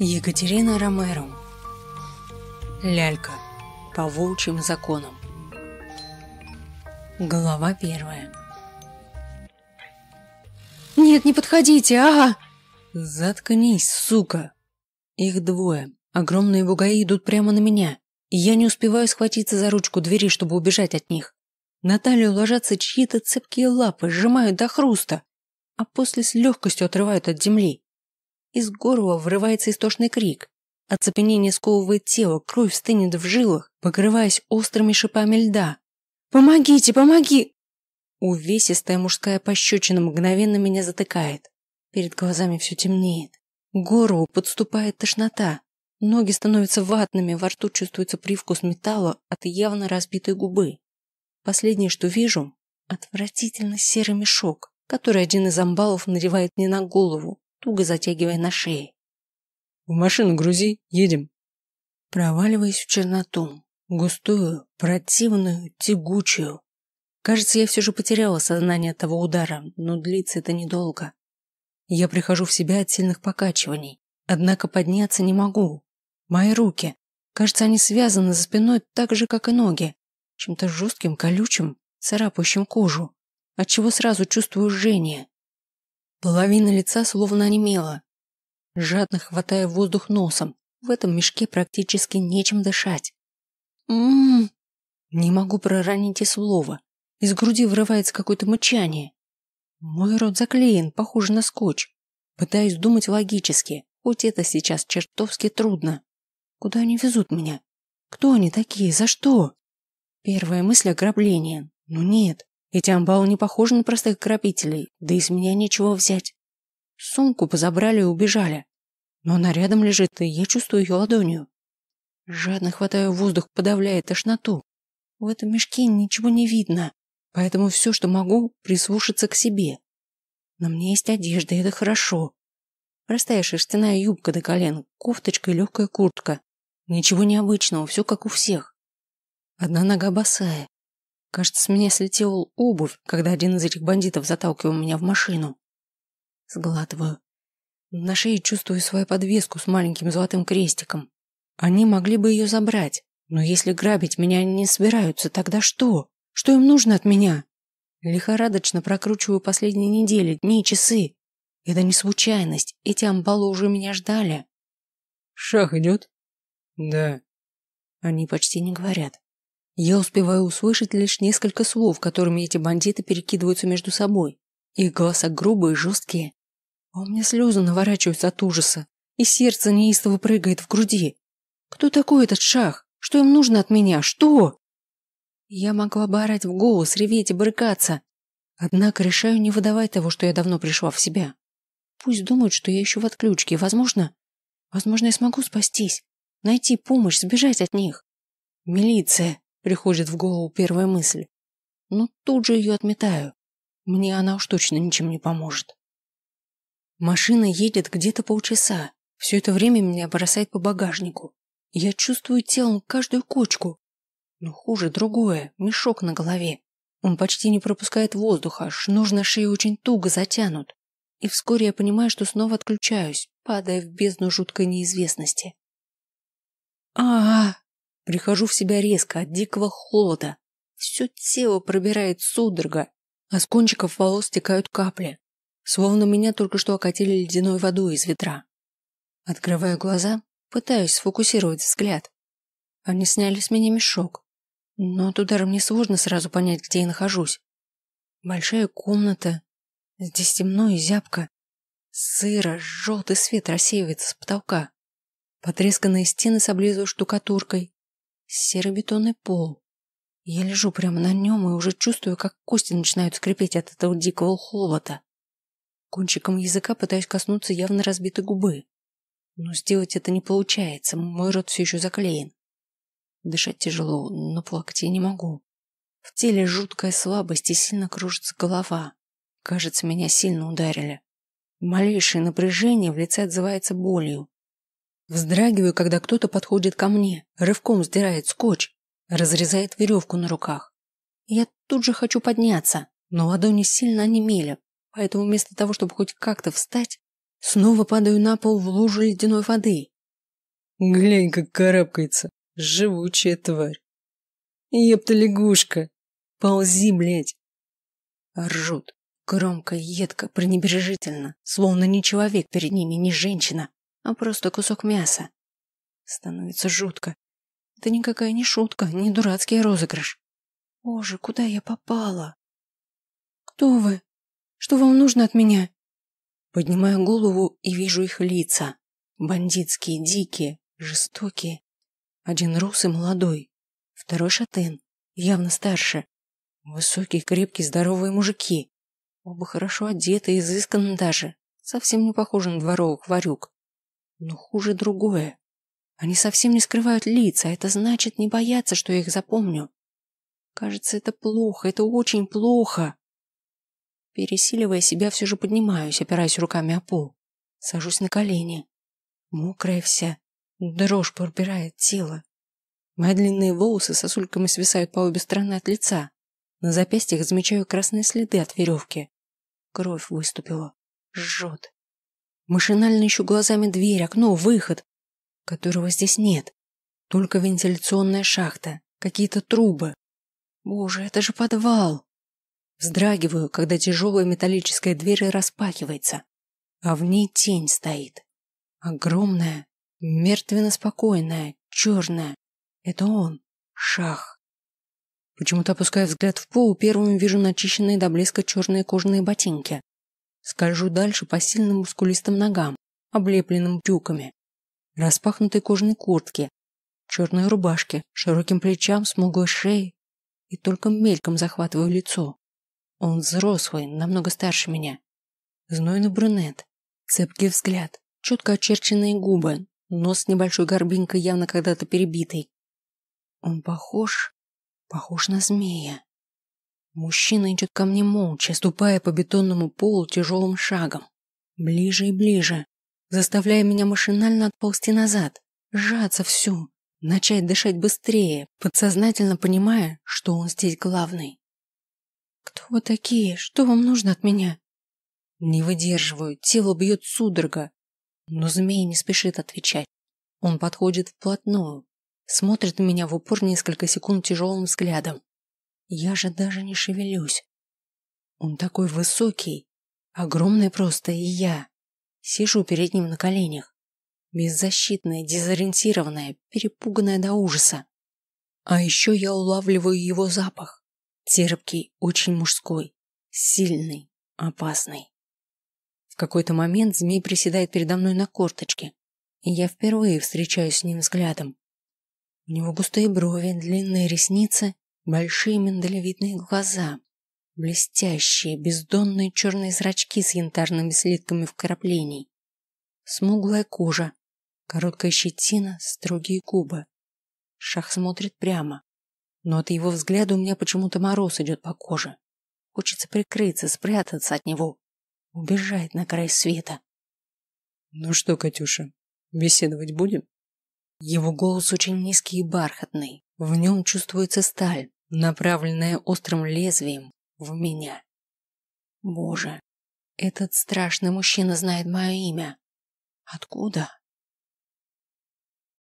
Екатерина Ромеро Лялька по волчьим законам Глава первая «Нет, не подходите, ага!» «Заткнись, сука!» Их двое. Огромные бугаи идут прямо на меня, и я не успеваю схватиться за ручку двери, чтобы убежать от них. На талию ложатся чьи-то цепкие лапы, сжимают до хруста, а после с легкостью отрывают от земли. Из горла врывается истошный крик. Оцепенение сковывает тело, кровь стынет в жилах, покрываясь острыми шипами льда. «Помогите, помоги!» Увесистая мужская пощечина мгновенно меня затыкает. Перед глазами все темнеет. Горло подступает тошнота. Ноги становятся ватными, во рту чувствуется привкус металла от явно разбитой губы. Последнее, что вижу – отвратительно серый мешок, который один из амбалов надевает мне на голову туго затягивая на шее. «В машину грузи, едем!» Проваливаясь в черноту, густую, противную, тягучую. Кажется, я все же потеряла сознание от того удара, но длится это недолго. Я прихожу в себя от сильных покачиваний, однако подняться не могу. Мои руки, кажется, они связаны за спиной так же, как и ноги, чем-то жестким, колючим, царапающим кожу, отчего сразу чувствую жжение. Половина лица словно онемела. Жадно хватая воздух носом, в этом мешке практически нечем дышать. Ммм. Не могу проронить и слова. Из груди вырывается какое-то мычание. Мой рот заклеен, похоже на скотч. Пытаюсь думать логически, хоть это сейчас чертовски трудно. Куда они везут меня? Кто они такие? За что? Первая мысль ограбление. Но нет, эти амбалы не похожи на простых грабителей, да и с меня нечего взять. Сумку позабрали и убежали. Но она рядом лежит, и я чувствую ее ладонью. Жадно хватаю воздух, подавляя тошноту. В этом мешке ничего не видно, поэтому все, что могу, прислушаться к себе. На мне есть одежда, и это хорошо. Простая шерстяная юбка до колен, кофточка и легкая куртка. Ничего необычного, все как у всех. Одна нога босая, Кажется, с меня слетела обувь, когда один из этих бандитов заталкивал меня в машину. Сглатываю. На шее чувствую свою подвеску с маленьким золотым крестиком. Они могли бы ее забрать, но если грабить меня они не собираются, тогда что? Что им нужно от меня? Лихорадочно прокручиваю последние недели, дни и часы. Это не случайность, эти амбалы уже меня ждали. Шах идет? Да. Они почти не говорят. Я успеваю услышать лишь несколько слов, которыми эти бандиты перекидываются между собой. Их голоса грубые, жесткие. А у меня слезы наворачиваются от ужаса, и сердце неистово прыгает в груди. Кто такой этот шах? Что им нужно от меня? Что? Я могла бы орать в голос, реветь и брыкаться. Однако решаю не выдавать того, что я давно пришла в себя. Пусть думают, что я еще в отключке, возможно... Возможно, я смогу спастись, найти помощь, сбежать от них. Милиция. Приходит в голову первая мысль. Но тут же ее отметаю. Мне она уж точно ничем не поможет. Машина едет где-то полчаса. Все это время меня бросает по багажнику. Я чувствую телом каждую кочку. Но хуже другое. Мешок на голове. Он почти не пропускает воздуха, шнур на шее очень туго затянут. И вскоре я понимаю, что снова отключаюсь, падая в бездну жуткой неизвестности. Прихожу в себя резко от дикого холода. Все тело пробирает судорога, а с кончиков волос стекают капли, словно меня только что окатили ледяной водой из ведра. Открываю глаза, пытаюсь сфокусировать взгляд. Они сняли с меня мешок, но от удара мне сложно сразу понять, где я нахожусь. Большая комната, здесь темно и зябко. Сыро, желтый свет рассеивается с потолка. Потресканные стены с облезлой штукатуркой, Серый бетонный пол. Я лежу прямо на нем и уже чувствую, как кости начинают скрипеть от этого дикого холода. Кончиком языка пытаюсь коснуться явно разбитой губы. Но сделать это не получается, мой рот все еще заклеен. Дышать тяжело, но плакать я не могу. В теле жуткая слабость и сильно кружится голова. Кажется, меня сильно ударили. Малейшее напряжение в лице отзывается болью. Вздрагиваю, когда кто-то подходит ко мне, рывком сдирает скотч, разрезает веревку на руках. Я тут же хочу подняться, но ладони сильно онемели, поэтому вместо того, чтобы хоть как-то встать, снова падаю на пол в лужу ледяной воды. Глянь, как карабкается, живучая тварь. Епта лягушка, ползи, блядь. Ржут, громко, едко, пренебрежительно, словно не человек перед ними, не женщина, а просто кусок мяса. Становится жутко. Это никакая не шутка, не дурацкий розыгрыш. Боже, куда я попала? Кто вы? Что вам нужно от меня? Поднимаю голову и вижу их лица. Бандитские, дикие, жестокие. Один русый молодой, второй шатен, явно старше. Высокие, крепкие, здоровые мужики. Оба хорошо одеты, изысканно даже. Совсем не похожи на дворовых варюк. Но хуже другое. Они совсем не скрывают лица, а это значит не боятся, что я их запомню. Кажется, это плохо, это очень плохо. Пересиливая себя, все же поднимаюсь, опираясь руками о пол. Сажусь на колени. Мокрая вся. Дрожь пробирает тело. Мои длинные волосы сосульками свисают по обе стороны от лица. На запястьях замечаю красные следы от веревки. Кровь выступила. Жжет. Машинально ищу глазами дверь, окно, выход, которого здесь нет. Только вентиляционная шахта, какие-то трубы. Боже, это же подвал! Вздрагиваю, когда тяжелая металлическая дверь распахивается, а в ней тень стоит. Огромная, мертвенно-спокойная, черная. Это он, шах. Почему-то опуская взгляд в пол, первым вижу начищенные до блеска черные кожаные ботинки. Скольжу дальше по сильным мускулистым ногам, облепленным тюками, распахнутой кожаной куртке, черной рубашке, широким плечам, смуглой шеей и только мельком захватываю лицо. Он взрослый, намного старше меня. Знойный брюнет, цепкий взгляд, четко очерченные губы, нос с небольшой горбинкой, явно когда-то перебитый. Он похож, похож на змея. Мужчина идет ко мне молча, ступая по бетонному полу тяжелым шагом. Ближе и ближе, заставляя меня машинально отползти назад, сжаться всю, начать дышать быстрее, подсознательно понимая, что он здесь главный. «Кто вы такие? Что вам нужно от меня?» Не выдерживаю, тело бьет судорога, но змей не спешит отвечать. Он подходит вплотную, смотрит на меня в упор несколько секунд тяжелым взглядом, я же даже не шевелюсь. Он такой высокий, огромный просто, и я. Сижу перед ним на коленях. Беззащитная, дезориентированная, перепуганная до ужаса. А еще я улавливаю его запах. Терпкий, очень мужской, сильный, опасный. В какой-то момент змей приседает передо мной на корточке, и я впервые встречаюсь с ним взглядом. У него густые брови, длинные ресницы большие миндалевидные глаза, блестящие, бездонные черные зрачки с янтарными слитками вкраплений, смуглая кожа, короткая щетина, строгие губы. Шах смотрит прямо, но от его взгляда у меня почему-то мороз идет по коже. Хочется прикрыться, спрятаться от него, убежать на край света. Ну что, Катюша, беседовать будем? Его голос очень низкий и бархатный, в нем чувствуется сталь. Направленная острым лезвием в меня. Боже, этот страшный мужчина знает мое имя. Откуда?